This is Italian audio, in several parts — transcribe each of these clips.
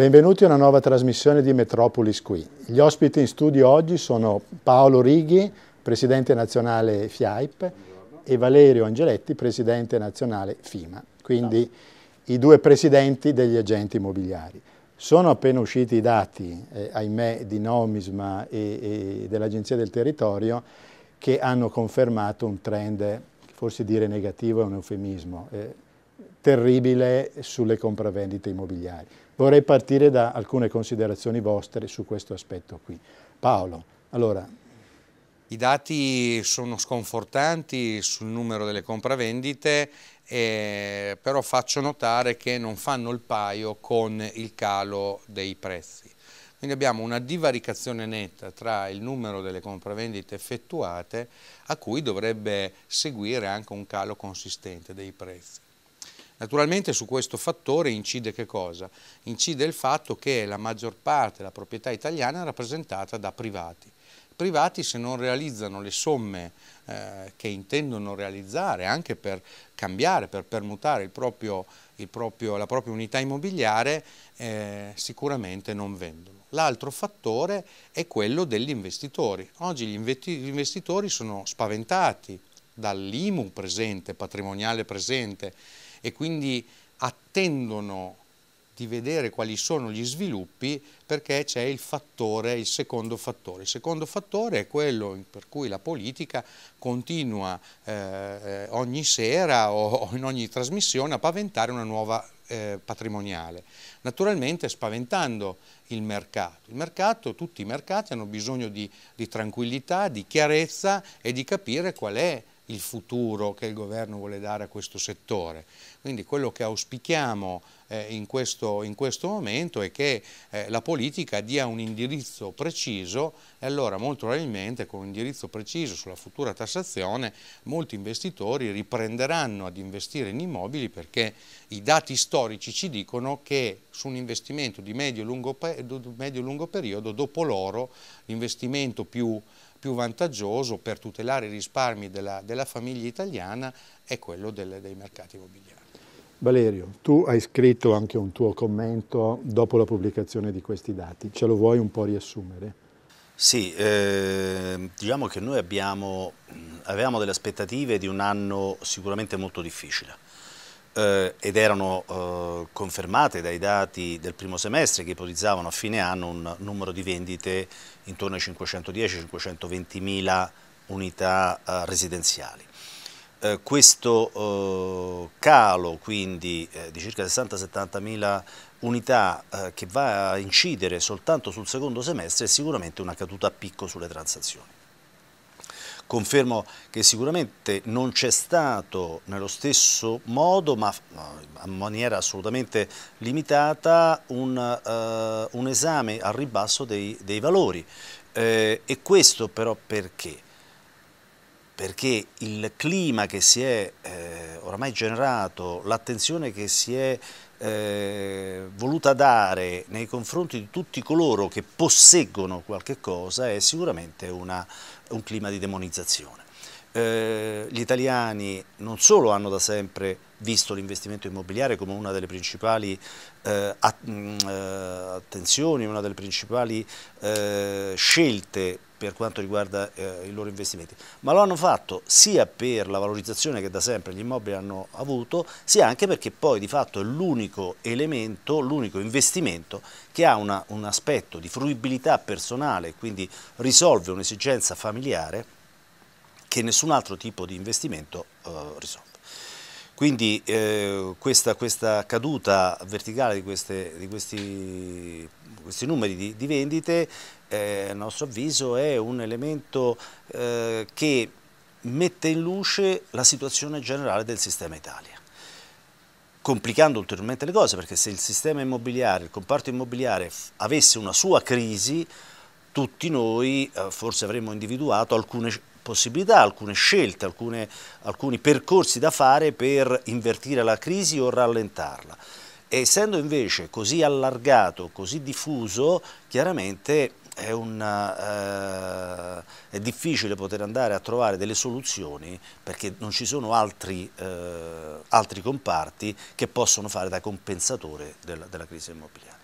Benvenuti a una nuova trasmissione di Metropolis qui. Gli ospiti in studio oggi sono Paolo Righi, presidente nazionale FIAIP, e Valerio Angeletti, presidente nazionale FIMA, quindi no. i due presidenti degli agenti immobiliari. Sono appena usciti i dati, eh, ahimè, di Nomisma e, e dell'Agenzia del Territorio che hanno confermato un trend, forse dire negativo è un eufemismo, eh, terribile sulle compravendite immobiliari Vorrei partire da alcune considerazioni vostre su questo aspetto qui. Paolo, allora... I dati sono sconfortanti sul numero delle compravendite, eh, però faccio notare che non fanno il paio con il calo dei prezzi. Quindi abbiamo una divaricazione netta tra il numero delle compravendite effettuate a cui dovrebbe seguire anche un calo consistente dei prezzi. Naturalmente su questo fattore incide che cosa? Incide il fatto che la maggior parte della proprietà italiana è rappresentata da privati privati se non realizzano le somme eh, che intendono realizzare anche per cambiare, per permutare il proprio, il proprio, la propria unità immobiliare, eh, sicuramente non vendono. L'altro fattore è quello degli investitori. Oggi gli investitori sono spaventati dall'IMU presente, patrimoniale presente, e quindi attendono di vedere quali sono gli sviluppi perché c'è il fattore, il secondo fattore. Il secondo fattore è quello per cui la politica continua eh, eh ogni sera o in ogni trasmissione a paventare una nuova eh, patrimoniale, naturalmente spaventando il mercato. Il mercato, tutti i mercati hanno bisogno di, di tranquillità, di chiarezza e di capire qual è il futuro che il governo vuole dare a questo settore. Quindi quello che auspichiamo eh, in, questo, in, questo, momento è che eh, la politica dia un indirizzo preciso e allora molto probabilmente con un indirizzo preciso sulla futura tassazione molti investitori riprenderanno ad investire in immobili perché i dati storici ci dicono che su un investimento di medio-lungo medio periodo dopo l'oro l'investimento più più vantaggioso per tutelare i risparmi della, della famiglia italiana è quello delle, dei mercati immobiliari. Valerio, tu hai scritto anche un tuo commento dopo la pubblicazione di questi dati, ce lo vuoi un po' riassumere? Sì, eh, diciamo che noi abbiamo, avevamo delle aspettative di un anno sicuramente molto difficile eh, ed erano eh, confermate dai dati del primo semestre che ipotizzavano a fine anno un numero di vendite intorno ai 510-520 mila unità eh, residenziali. Eh, questo eh, calo quindi eh, di circa 60-70 mila unità che va a incidere soltanto sul secondo semestre è sicuramente una caduta a picco sulle transazioni. Confermo che sicuramente non c'è stato nello stesso modo, ma in maniera assolutamente limitata, un, uh, un esame al ribasso dei, dei valori. Eh, e questo però perché? Perché il clima che si è eh, oramai generato, l'attenzione che si è eh, voluta dare nei confronti di tutti coloro che posseggono qualche cosa è sicuramente una, un clima di demonizzazione. Eh, gli italiani non solo hanno da sempre visto l'investimento immobiliare come una delle principali eh, mm, eh attenzioni, una delle principali eh, scelte per quanto riguarda eh, i loro investimenti, ma lo hanno fatto sia per la valorizzazione che da sempre gli immobili hanno avuto, sia anche perché poi di fatto è l'unico elemento, l'unico investimento che ha una, un aspetto di fruibilità personale, quindi risolve un'esigenza familiare che nessun altro tipo di investimento eh, risolve. Quindi eh, questa, questa, caduta verticale di, queste, di questi questi numeri di, di vendite eh, a nostro avviso è un elemento eh, che mette in luce la situazione generale del sistema Italia complicando ulteriormente le cose perché se il sistema immobiliare, il comparto immobiliare avesse una sua crisi tutti noi eh, forse avremmo individuato alcune possibilità, alcune scelte, alcune, alcuni percorsi da fare per invertire la crisi o rallentarla essendo invece così allargato, così diffuso, chiaramente è, una, eh, è, difficile poter andare a trovare delle soluzioni perché non ci sono altri, eh, altri comparti che possono fare da compensatore della, della crisi immobiliare.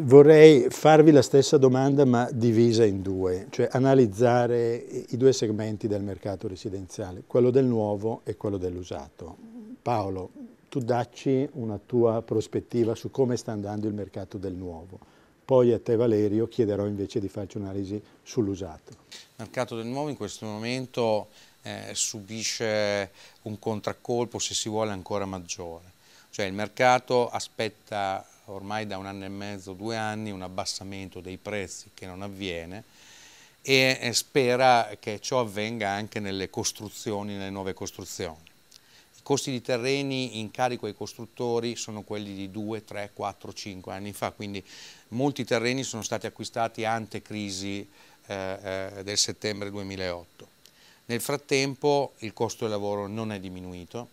Vorrei farvi la stessa domanda ma divisa in due, cioè analizzare i due segmenti del mercato residenziale, quello del nuovo e quello dell'usato. Paolo, tu dacci una tua prospettiva su come sta andando il mercato del nuovo. Poi a te Valerio chiederò invece di farci un'analisi sull'usato. Il mercato del nuovo in questo momento eh, subisce un contraccolpo, se si vuole, ancora maggiore. Cioè il mercato aspetta ormai da un anno e mezzo, due anni, un abbassamento dei prezzi che non avviene e spera che ciò avvenga anche nelle costruzioni, nelle nuove costruzioni costi di terreni in carico ai costruttori sono quelli di 2, 3, 4, 5 anni fa, quindi molti terreni sono stati acquistati ante crisi eh, eh del settembre 2008. Nel frattempo il costo del lavoro non è diminuito,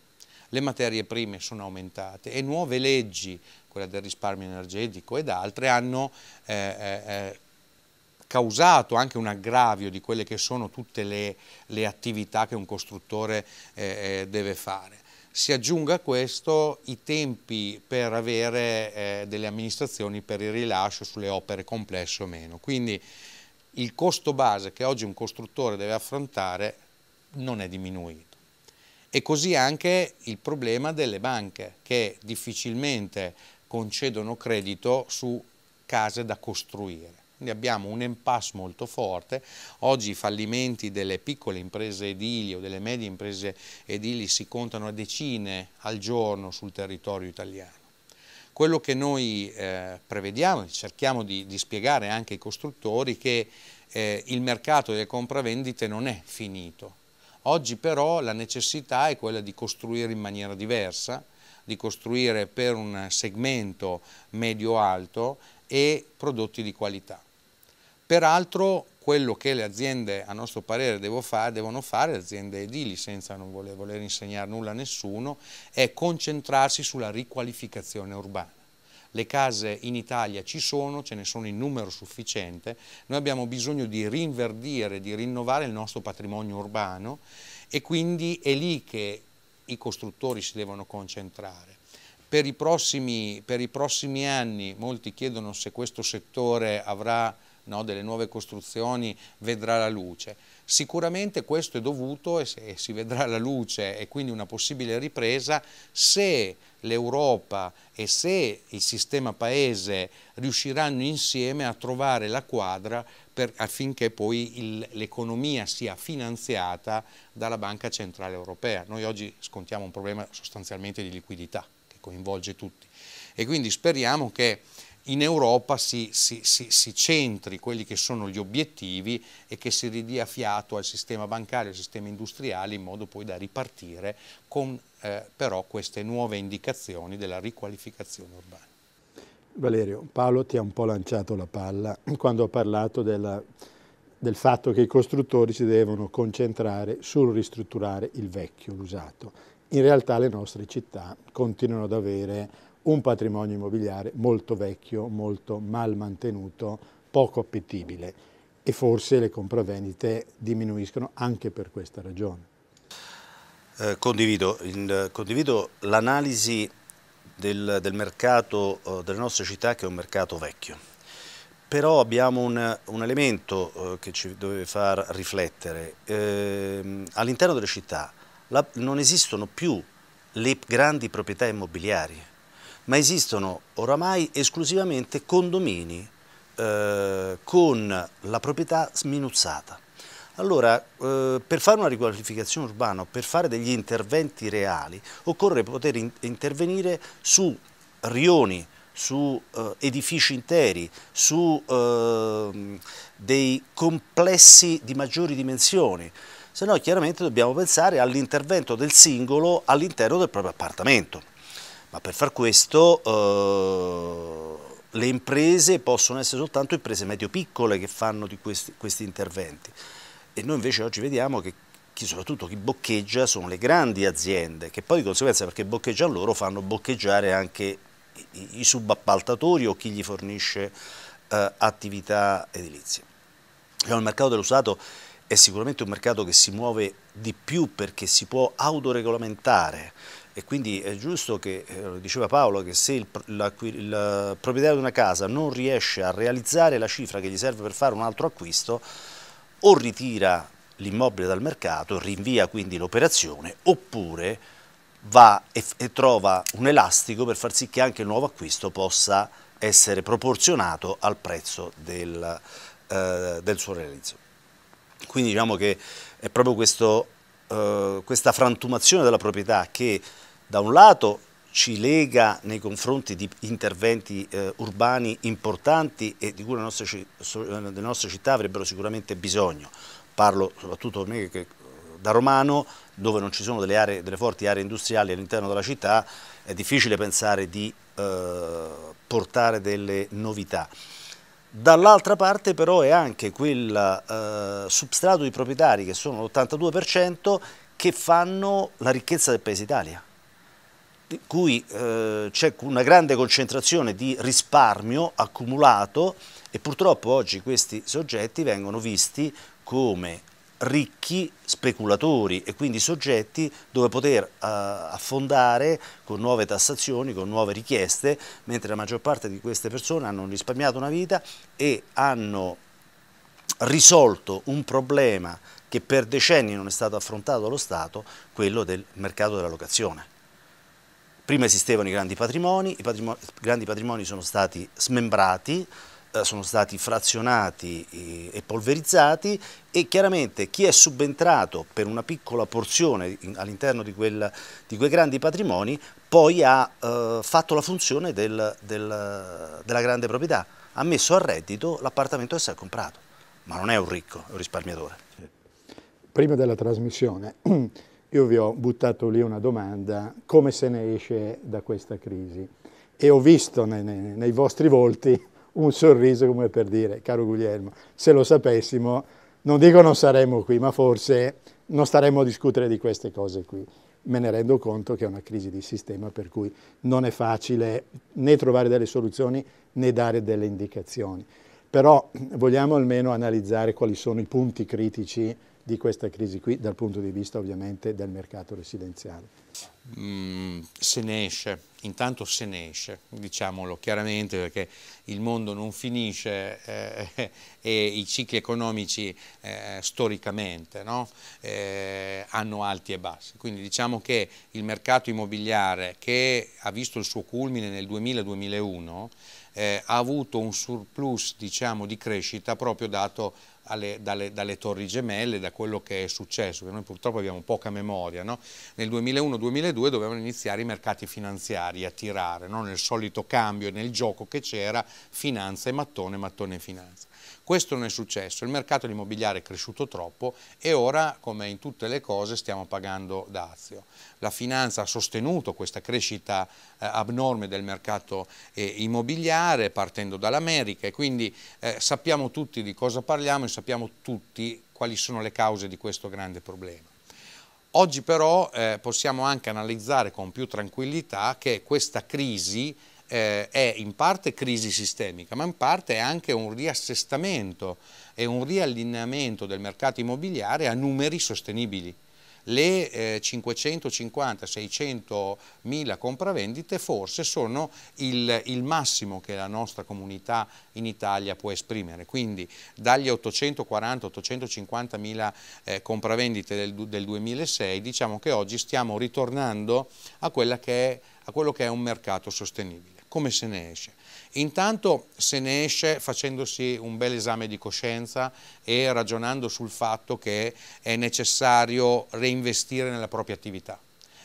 le materie prime sono aumentate e nuove leggi, quella del risparmio energetico ed altre, hanno eh, eh, eh causato anche un aggravio di quelle che sono tutte le, le attività che un costruttore eh, eh deve fare. Si aggiunga a questo i tempi per avere eh, delle amministrazioni per il rilascio sulle opere complesse o meno. Quindi il costo base che oggi un costruttore deve affrontare non è diminuito. E così anche il problema delle banche che difficilmente concedono credito su case da costruire quindi abbiamo un impasse molto forte, oggi i fallimenti delle piccole imprese edili o delle medie imprese edili si contano a decine al giorno sul territorio italiano. Quello che noi eh, prevediamo, cerchiamo di, di, spiegare anche ai costruttori che eh, il mercato delle compravendite non è finito. Oggi però la necessità è quella di costruire in maniera diversa, di costruire per un segmento medio-alto e prodotti di qualità. Peraltro quello che le aziende a nostro parere fare, devono fare, le aziende edili senza non voler insegnare nulla a nessuno, è concentrarsi sulla riqualificazione urbana. Le case in Italia ci sono, ce ne sono in numero sufficiente, noi abbiamo bisogno di rinverdire, di rinnovare il nostro patrimonio urbano e quindi è lì che i costruttori si devono concentrare. Per i prossimi, per i prossimi anni molti chiedono se questo settore avrà no, delle nuove costruzioni vedrà la luce. Sicuramente questo è dovuto e, se, e si vedrà la luce e quindi una possibile ripresa se l'Europa e se il sistema paese riusciranno insieme a trovare la quadra per, affinché poi l'economia sia finanziata dalla Banca Centrale Europea. Noi oggi scontiamo un problema sostanzialmente di liquidità che coinvolge tutti e quindi speriamo che in Europa si, si, si, si, centri quelli che sono gli obiettivi e che si ridia fiato al sistema bancario, al sistema industriale in modo poi da ripartire con eh, però queste nuove indicazioni della riqualificazione urbana. Valerio, Paolo ti ha un po' lanciato la palla quando ha parlato della, del fatto che i costruttori si devono concentrare sul ristrutturare il vecchio, l'usato. In realtà le nostre città continuano ad avere un patrimonio immobiliare molto vecchio, molto mal mantenuto, poco appetibile e forse le compravendite diminuiscono anche per questa ragione. Eh, condivido, condivido l'analisi del, del, mercato eh, delle nostre città che è un mercato vecchio. Però abbiamo un, un elemento eh, che ci deve far riflettere. Eh, all'interno delle città la, non esistono più le grandi proprietà immobiliari ma esistono oramai esclusivamente condomini eh, con la proprietà sminuzzata. Allora, eh, per fare una riqualificazione urbana, per fare degli interventi reali, occorre poter in intervenire su rioni, su eh, edifici interi, su eh, dei complessi di maggiori dimensioni, se no chiaramente dobbiamo pensare all'intervento del singolo all'interno del proprio appartamento. Ma per far questo eh, le imprese possono essere soltanto imprese medio-piccole che fanno questi, questi, interventi. E noi invece oggi vediamo che chi, soprattutto chi boccheggia sono le grandi aziende, che poi di conseguenza perché boccheggia loro fanno boccheggiare anche i, i subappaltatori o chi gli fornisce eh, attività edilizie. Cioè, il mercato dell'usato è sicuramente un mercato che si muove di più perché si può autoregolamentare, e quindi è giusto che, eh, lo diceva Paolo, che se il, la, il proprietario di una casa non riesce a realizzare la cifra che gli serve per fare un altro acquisto, o ritira l'immobile dal mercato, rinvia quindi l'operazione, oppure va e, e, trova un elastico per far sì che anche il nuovo acquisto possa essere proporzionato al prezzo del, eh, del suo realizzo. Quindi diciamo che è proprio questo, eh, questa frantumazione della proprietà che da un lato ci lega nei confronti di interventi eh, urbani importanti e di cui le nostre, eh, le nostre, città avrebbero sicuramente bisogno. Parlo soprattutto me che, eh, da romano, dove non ci sono delle, aree, delle forti aree industriali all'interno della città, è difficile pensare di eh, portare delle novità. Dall'altra parte però è anche quel eh, substrato di proprietari che sono l'82% che fanno la ricchezza del Paese Italia in cui eh, c'è una grande concentrazione di risparmio accumulato e purtroppo oggi questi soggetti vengono visti come ricchi speculatori e quindi soggetti dove poter eh, affondare con nuove tassazioni, con nuove richieste, mentre la maggior parte di queste persone hanno risparmiato una vita e hanno risolto un problema che per decenni non è stato affrontato dallo Stato, quello del mercato della locazione. Prima esistevano i grandi patrimoni, i patrimoni, grandi patrimoni sono stati smembrati, eh, sono stati frazionati e polverizzati e chiaramente chi è subentrato per una piccola porzione all'interno di, di, quei grandi patrimoni poi ha eh, fatto la funzione del, del, della grande proprietà, ha messo a reddito l'appartamento che si è comprato, ma non è un ricco, è un risparmiatore. Prima della trasmissione io vi ho buttato lì una domanda, come se ne esce da questa crisi? E ho visto nei, nei, nei vostri volti un sorriso come per dire, caro Guglielmo, se lo sapessimo, non dico non saremmo qui, ma forse non staremmo a discutere di queste cose qui. Me ne rendo conto che è una crisi di sistema per cui non è facile né trovare delle soluzioni né dare delle indicazioni. Però vogliamo almeno analizzare quali sono i punti critici di questa crisi qui dal punto di vista ovviamente del mercato residenziale? Mm, se ne esce, intanto se ne esce, diciamolo chiaramente perché il mondo non finisce eh, e i cicli economici eh, storicamente no? eh, hanno alti e bassi, quindi diciamo che il mercato immobiliare che ha visto il suo culmine nel 2000-2001 eh, ha avuto un surplus diciamo, di crescita proprio dato alle, dalle, dalle, torri gemelle, da quello che è successo, che noi purtroppo abbiamo poca memoria. No? Nel 2001-2002 dovevano iniziare i mercati finanziari a tirare, no? nel solito cambio e nel gioco che c'era finanza e mattone, mattone e finanza. Questo non è successo, il mercato immobiliare è cresciuto troppo e ora, come in tutte le cose, stiamo pagando dazio. La finanza ha sostenuto questa crescita eh, abnorme del mercato eh, immobiliare partendo dall'America e quindi eh, sappiamo tutti di cosa parliamo e sappiamo tutti quali sono le cause di questo grande problema. Oggi però eh, possiamo anche analizzare con più tranquillità che questa crisi eh, è in parte crisi sistemica, ma in parte è anche un riassestamento e un riallineamento del mercato immobiliare a numeri sostenibili. Le eh, 550-600 mila compravendite forse sono il, il, massimo che la nostra comunità in Italia può esprimere, quindi dagli 840-850 mila eh, compravendite del, del 2006 diciamo che oggi stiamo ritornando a, che è, a quello che è un mercato sostenibile come se ne esce? Intanto se ne esce facendosi un bel esame di coscienza e ragionando sul fatto che è necessario reinvestire nella propria attività.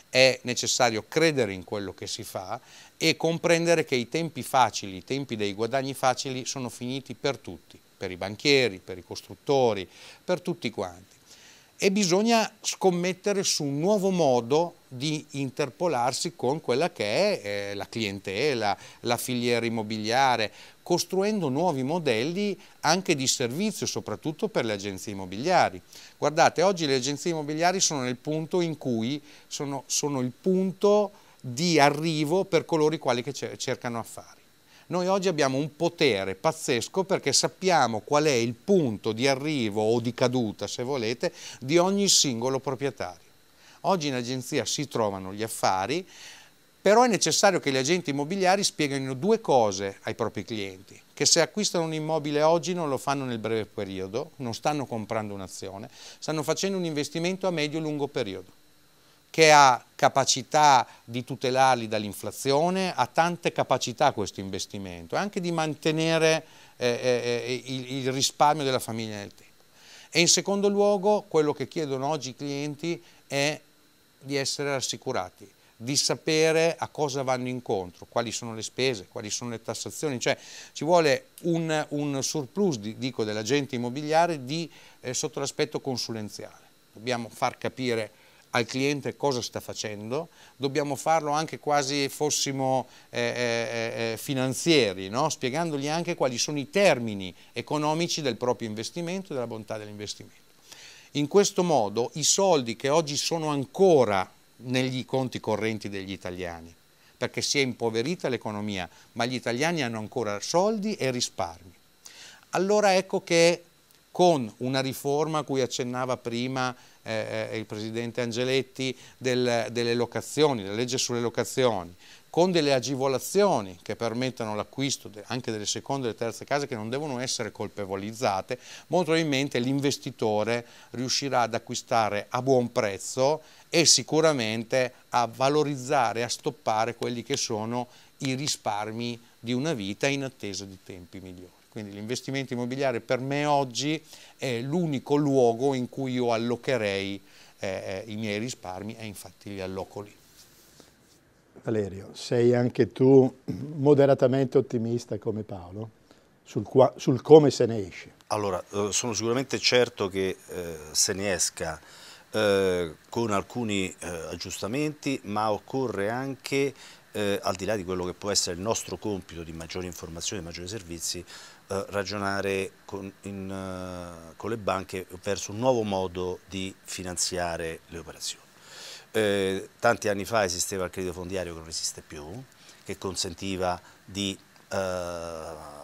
È necessario credere in quello che si fa e comprendere che i tempi facili, i tempi dei guadagni facili sono finiti per tutti, per i banchieri, per i costruttori, per tutti quanti. E bisogna scommettere su un nuovo modo di interpolarsi con quella che è eh, la clientela, la filiera immobiliare, costruendo nuovi modelli anche di servizio, soprattutto per le agenzie immobiliari. Guardate, oggi le agenzie immobiliari sono nel punto in cui sono, sono il punto di arrivo per coloro i quali cercano affari. Noi oggi abbiamo un potere pazzesco perché sappiamo qual è il punto di arrivo o di caduta, se volete, di ogni singolo proprietario. Oggi in agenzia si trovano gli affari, però è necessario che gli agenti immobiliari spieghino due cose ai propri clienti, che se acquistano un immobile oggi non lo fanno nel breve periodo, non stanno comprando un'azione, stanno facendo un investimento a medio-lungo e periodo che ha capacità di tutelarli dall'inflazione, ha tante capacità questo investimento, anche di mantenere eh, eh, eh, il, il, risparmio della famiglia nel tempo. E in secondo luogo quello che chiedono oggi i clienti è di essere rassicurati, di sapere a cosa vanno incontro, quali sono le spese, quali sono le tassazioni, cioè ci vuole un, un surplus dico, dell'agente immobiliare di, eh, sotto l'aspetto consulenziale. Dobbiamo far capire al cliente cosa sta facendo, dobbiamo farlo anche quasi fossimo eh, eh, eh, eh finanzieri, no? spiegandogli anche quali sono i termini economici del proprio investimento e della bontà dell'investimento. In questo modo i soldi che oggi sono ancora negli conti correnti degli italiani, perché si è impoverita l'economia, ma gli italiani hanno ancora soldi e risparmi. Allora ecco che con una riforma a cui accennava prima eh, eh il Presidente Angeletti del, delle locazioni, la legge sulle locazioni, con delle agevolazioni che permettano l'acquisto anche delle seconde e delle terze case che non devono essere colpevolizzate, molto probabilmente l'investitore riuscirà ad acquistare a buon prezzo e sicuramente a valorizzare, a stoppare quelli che sono i risparmi di una vita in attesa di tempi migliori. Quindi l'investimento immobiliare per me oggi è l'unico luogo in cui io allocherei eh, eh i miei risparmi e infatti li alloco lì. Valerio, sei anche tu moderatamente ottimista come Paolo sul, qua, sul come se ne esce? Allora, eh, sono sicuramente certo che eh, se ne esca eh, con alcuni eh, aggiustamenti, ma occorre anche, eh, al di là di quello che può essere il nostro compito di maggiori informazioni, di maggiori servizi, eh, ragionare con, in, con le banche verso un nuovo modo di finanziare le operazioni eh, tanti anni fa esisteva il credito fondiario che non esiste più, che consentiva di eh,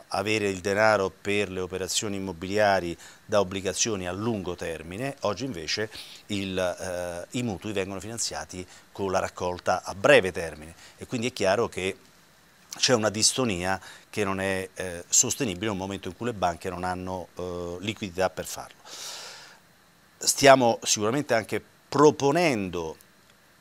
avere il denaro per le operazioni immobiliari da obbligazioni a lungo termine, oggi invece il, eh, i mutui vengono finanziati con la raccolta a breve termine e quindi è chiaro che c'è una distonia che non è eh, sostenibile in un momento in cui le banche non hanno eh, liquidità per farlo. Stiamo sicuramente anche proponendo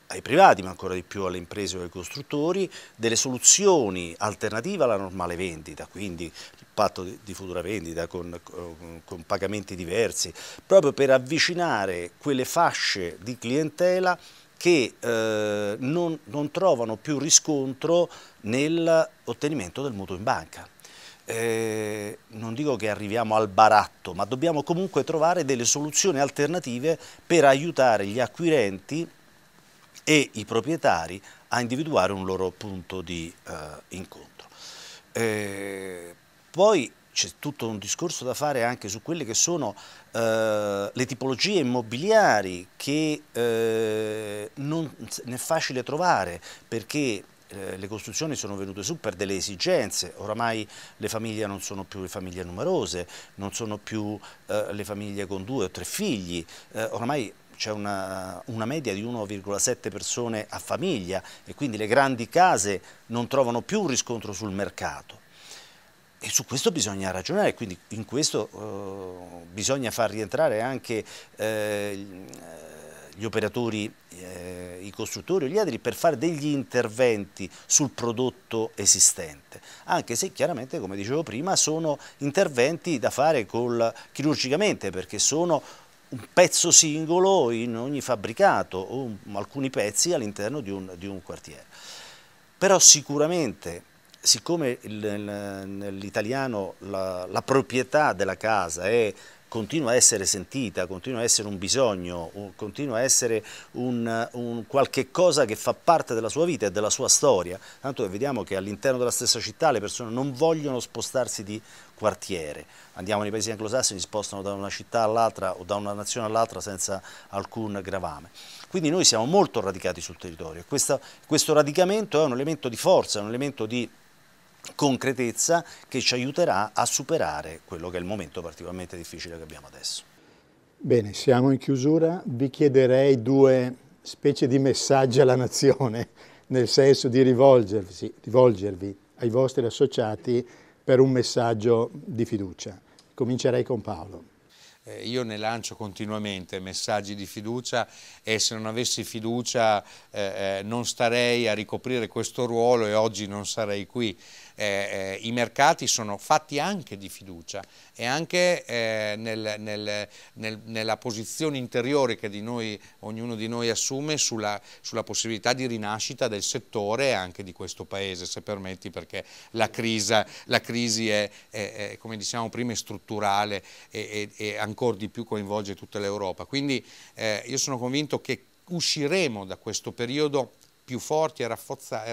ai privati ma ancora di più alle imprese o ai costruttori delle soluzioni alternative alla normale vendita, quindi il patto di futura vendita con, con, pagamenti diversi, proprio per avvicinare quelle fasce di clientela che eh, non, non trovano più riscontro nell'ottenimento del mutuo in banca. Eh, non dico che arriviamo al baratto, ma dobbiamo comunque trovare delle soluzioni alternative per aiutare gli acquirenti e i proprietari a individuare un loro punto di eh, incontro. Eh, poi c'è tutto un discorso da fare anche su quelle che sono eh, le tipologie immobiliari che eh, non è facile trovare perché eh, le costruzioni sono venute su per delle esigenze, oramai le famiglie non sono più le famiglie numerose, non sono più eh, le famiglie con due o tre figli, eh, oramai c'è una, una, media di 1,7 persone a famiglia e quindi le grandi case non trovano più un riscontro sul mercato. E su questo bisogna ragionare, quindi in questo eh, bisogna far rientrare anche eh, gli operatori, eh, i costruttori o gli adri per fare degli interventi sul prodotto esistente, anche se chiaramente, come dicevo prima, sono interventi da fare col, chirurgicamente perché sono un pezzo singolo in ogni fabbricato o un, alcuni pezzi all'interno di, di un, quartiere. Però sicuramente, siccome nell'italiano la, la, proprietà della casa è, continua a essere sentita, continua a essere un bisogno, continua a essere un, un qualche cosa che fa parte della sua vita e della sua storia, tanto che vediamo che all'interno della stessa città le persone non vogliono spostarsi di quartiere. Andiamo nei paesi anglosassoni, si spostano da una città all'altra o da una nazione all'altra senza alcun gravame. Quindi noi siamo molto radicati sul territorio e questo, questo radicamento è un elemento di forza, è un elemento di concretezza che ci aiuterà a superare quello che è il momento particolarmente difficile che abbiamo adesso. Bene, siamo in chiusura, vi chiederei due specie di messaggi alla nazione, nel senso di rivolgervi, rivolgervi ai vostri associati per un messaggio di fiducia. Comincerei con Paolo eh, io ne lancio continuamente messaggi di fiducia e se non avessi fiducia eh, eh non starei a ricoprire questo ruolo e oggi non sarei qui. Eh, eh, i mercati sono fatti anche di fiducia e anche eh, nel, nel, nel, nella posizione interiore che di noi, ognuno di noi assume sulla, sulla possibilità di rinascita del settore e anche di questo Paese, se permetti, perché la crisi, la crisi è, è, è, come diciamo prima, strutturale e, e, e ancora di più coinvolge tutta l'Europa. Quindi eh, io sono convinto che usciremo da questo periodo più forti e,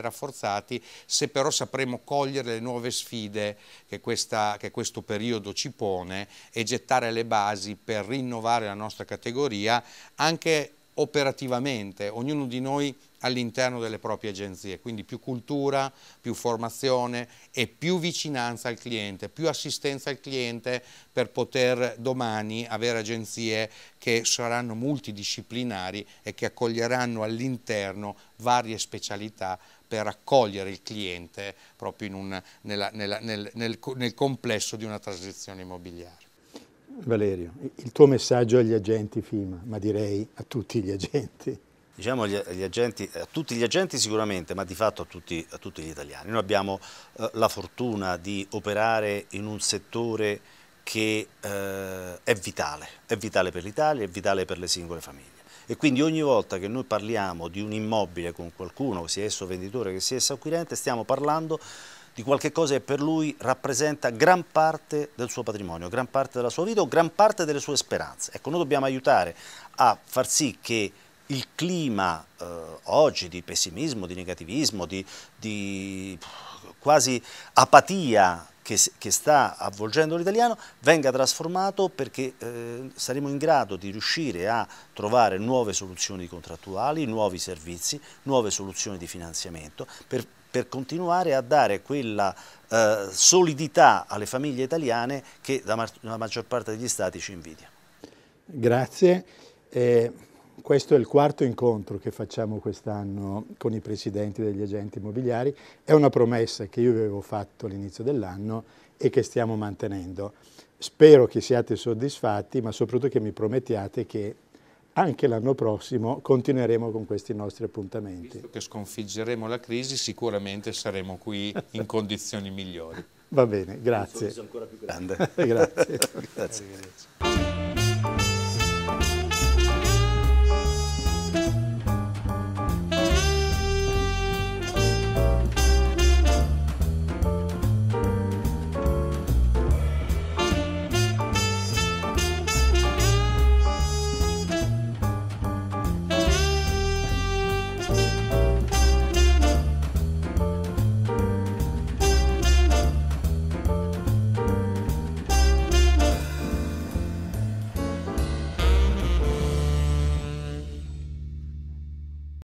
rafforzati se però sapremo cogliere le nuove sfide che, questa, che questo periodo ci pone e gettare le basi per rinnovare la nostra categoria anche operativamente, ognuno di noi all'interno delle proprie agenzie, quindi più cultura, più formazione e più vicinanza al cliente, più assistenza al cliente per poter domani avere agenzie che saranno multidisciplinari e che accoglieranno all'interno varie specialità per accogliere il cliente proprio un, nella, nella, nel, nel, nel complesso di una transizione immobiliare. Valerio, il tuo messaggio agli agenti FIMA, ma direi a tutti gli agenti. Diciamo agli, agli agenti, a tutti gli agenti sicuramente, ma di fatto a tutti, a tutti gli italiani. Noi abbiamo eh, la fortuna di operare in un settore che eh, è vitale, è vitale per l'Italia, è vitale per le singole famiglie. E quindi ogni volta che noi parliamo di un immobile con qualcuno, sia esso venditore che sia esso acquirente, stiamo parlando di qualche cosa che per lui rappresenta gran parte del suo patrimonio, gran parte della sua vita o gran parte delle sue speranze. Ecco, noi dobbiamo aiutare a far sì che il clima eh, oggi di pessimismo, di negativismo, di, di quasi apatia che, che, sta avvolgendo l'italiano venga trasformato perché eh, saremo in grado di riuscire a trovare nuove soluzioni contrattuali, nuovi servizi, nuove soluzioni di finanziamento per per continuare a dare quella eh, solidità alle famiglie italiane che la, ma la, maggior parte degli stati ci invidia. Grazie. Eh, questo è il quarto incontro che facciamo quest'anno con i presidenti degli agenti immobiliari. È una promessa che io avevo fatto all'inizio dell'anno e che stiamo mantenendo. Spero che siate soddisfatti, ma soprattutto che mi promettiate che anche l'anno prossimo continueremo con questi nostri appuntamenti. Visto che sconfiggeremo la crisi sicuramente saremo qui in condizioni migliori. Va bene, grazie. Un ancora più grande. grazie. grazie.